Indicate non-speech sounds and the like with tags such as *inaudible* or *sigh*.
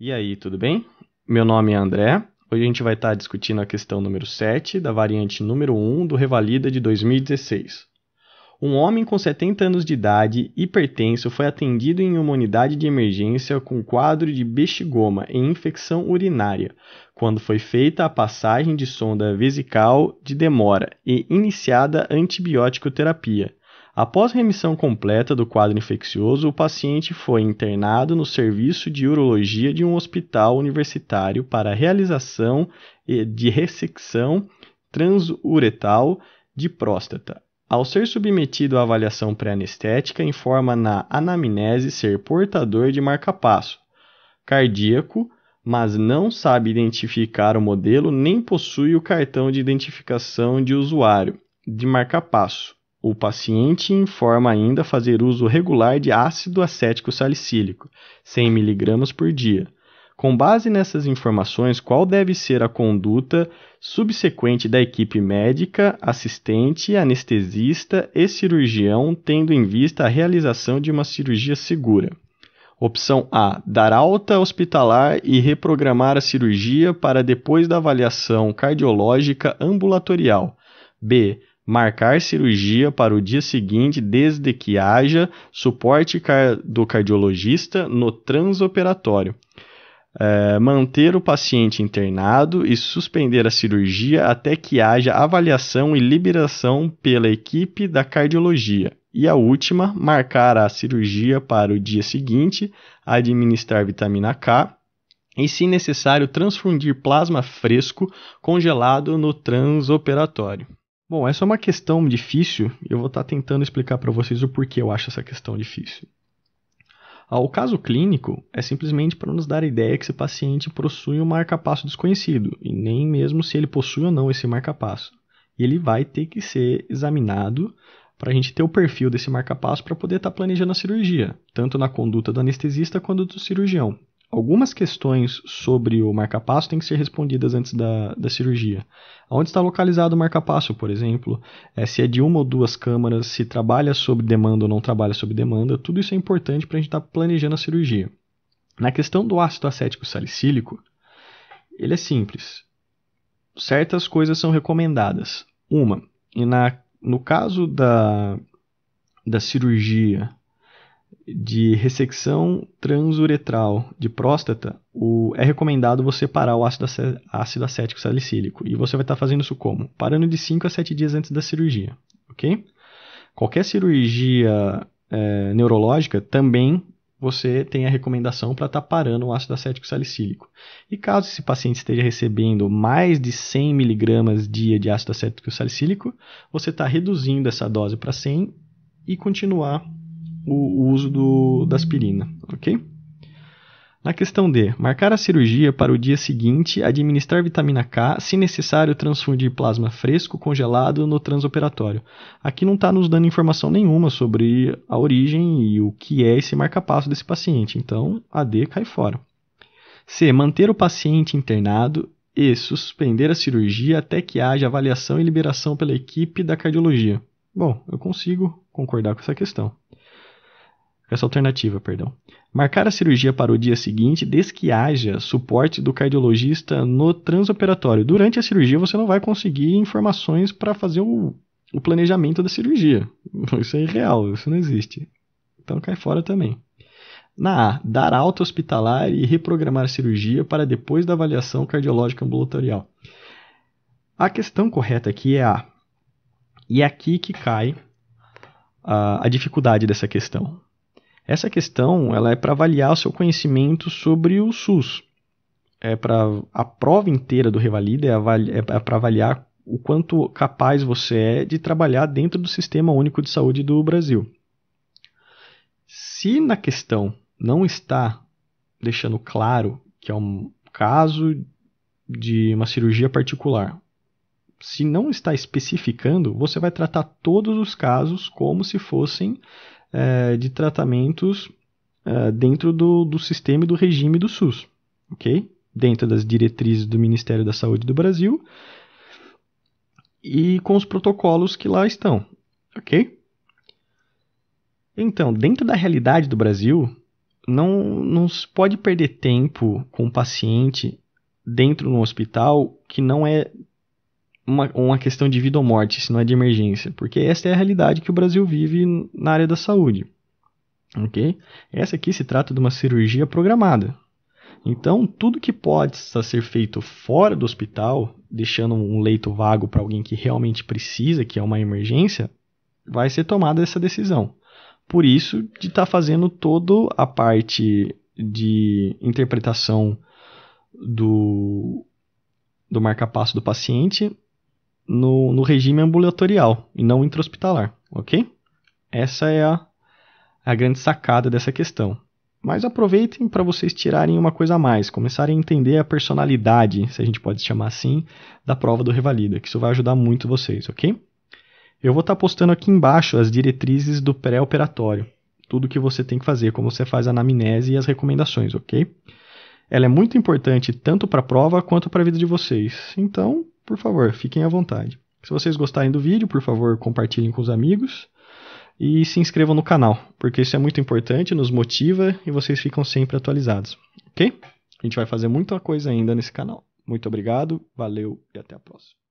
E aí, tudo bem? Meu nome é André. Hoje a gente vai estar discutindo a questão número 7 da variante número 1 do Revalida de 2016. Um homem com 70 anos de idade, hipertenso, foi atendido em uma unidade de emergência com quadro de bexigoma e infecção urinária, quando foi feita a passagem de sonda vesical de demora e iniciada antibiótico terapia Após remissão completa do quadro infeccioso, o paciente foi internado no serviço de urologia de um hospital universitário para realização de ressecção transuretal de próstata. Ao ser submetido à avaliação pré-anestética, informa na anamnese ser portador de marcapasso cardíaco, mas não sabe identificar o modelo nem possui o cartão de identificação de usuário de marcapasso o paciente informa ainda fazer uso regular de ácido acético salicílico, 100 mg por dia. Com base nessas informações, qual deve ser a conduta subsequente da equipe médica, assistente, anestesista e cirurgião, tendo em vista a realização de uma cirurgia segura? Opção A: dar alta hospitalar e reprogramar a cirurgia para depois da avaliação cardiológica ambulatorial. B: marcar cirurgia para o dia seguinte desde que haja suporte do cardiologista no transoperatório. É, manter o paciente internado e suspender a cirurgia até que haja avaliação e liberação pela equipe da cardiologia. E a última, marcar a cirurgia para o dia seguinte, administrar vitamina K e, se necessário, transfundir plasma fresco congelado no transoperatório. Bom, essa é uma questão difícil e eu vou estar tá tentando explicar para vocês o porquê eu acho essa questão difícil. Ah, o caso clínico é simplesmente para nos dar a ideia que esse paciente possui um marca-passo desconhecido, e nem mesmo se ele possui ou não esse marca-passo. E ele vai ter que ser examinado para a gente ter o perfil desse marca-passo para poder estar tá planejando a cirurgia, tanto na conduta do anestesista quanto do cirurgião algumas questões sobre o marcapasso têm que ser respondidas antes da, da cirurgia. Onde está localizado o marcapasso, por exemplo? É, se é de uma ou duas câmaras, se trabalha sob demanda ou não trabalha sob demanda, tudo isso é importante para a gente estar tá planejando a cirurgia. Na questão do ácido acético salicílico, ele é simples. Certas coisas são recomendadas. Uma, e na, no caso da, da cirurgia de ressecção transuretral de próstata, o, é recomendado você parar o ácido, ácido acético salicílico. E você vai estar tá fazendo isso como? Parando de 5 a 7 dias antes da cirurgia, ok? Qualquer cirurgia é, neurológica também você tem a recomendação para estar tá parando o ácido acético salicílico. E caso esse paciente esteja recebendo mais de 100 miligramas dia de ácido acético salicílico, você está reduzindo essa dose para 100 e continuar o uso do, da aspirina, ok? Na questão D, marcar a cirurgia para o dia seguinte, administrar vitamina K, se necessário, transfundir plasma fresco congelado no transoperatório. Aqui não está nos dando informação nenhuma sobre a origem e o que é esse marca-passo desse paciente, então a D cai fora. C, manter o paciente internado e suspender a cirurgia até que haja avaliação e liberação pela equipe da cardiologia. Bom, eu consigo concordar com essa questão essa alternativa, perdão. Marcar a cirurgia para o dia seguinte, desde que haja suporte do cardiologista no transoperatório. Durante a cirurgia, você não vai conseguir informações para fazer o, o, planejamento da cirurgia. *laughs* Isso é irreal, isso não existe. Então cai fora também. Na A, dar alta hospitalar e reprogramar a cirurgia para depois da avaliação cardiológica ambulatorial. A questão correta aqui é A. E é aqui que cai a, a dificuldade dessa questão. Essa questão ela é para avaliar o seu conhecimento sobre o SUS. É para a prova inteira do Revalida é, é para é avaliar o quanto capaz você é de trabalhar dentro do Sistema Único de Saúde do Brasil. Se na questão não está deixando claro que é um caso de uma cirurgia particular, se não está especificando, você vai tratar todos os casos como se fossem é, de tratamentos é, dentro do, do sistema e do regime do SUS, ok? Dentro das diretrizes do Ministério da Saúde do Brasil e com os protocolos que lá estão, ok? Então, dentro da realidade do Brasil, não, não se pode perder tempo com o paciente dentro de um hospital que não é uma, uma questão de vida ou morte, se não é de emergência, porque essa é a realidade que o Brasil vive na área da saúde. Ok? Essa aqui se trata de uma cirurgia programada. Então, tudo que pode ser feito fora do hospital, deixando um leito vago para alguém que realmente precisa, que é uma emergência, vai ser tomada essa decisão. Por isso, de estar tá fazendo toda a parte de interpretação do, do marca-passo do paciente no, no regime ambulatorial e não intra-hospitalar, ok? Essa é a, a grande sacada dessa questão. Mas aproveitem para vocês tirarem uma coisa a mais, começarem a entender a personalidade, se a gente pode chamar assim, da prova do Revalida, que isso vai ajudar muito vocês, ok? Eu vou estar tá postando aqui embaixo as diretrizes do pré-operatório, tudo que você tem que fazer, como você faz a anamnese e as recomendações, ok? Ela é muito importante tanto para a prova quanto para a vida de vocês. Então, por favor, fiquem à vontade. Se vocês gostarem do vídeo, por favor, compartilhem com os amigos e se inscrevam no canal, porque isso é muito importante, nos motiva e vocês ficam sempre atualizados, ok? A gente vai fazer muita coisa ainda nesse canal. Muito obrigado, valeu e até a próxima.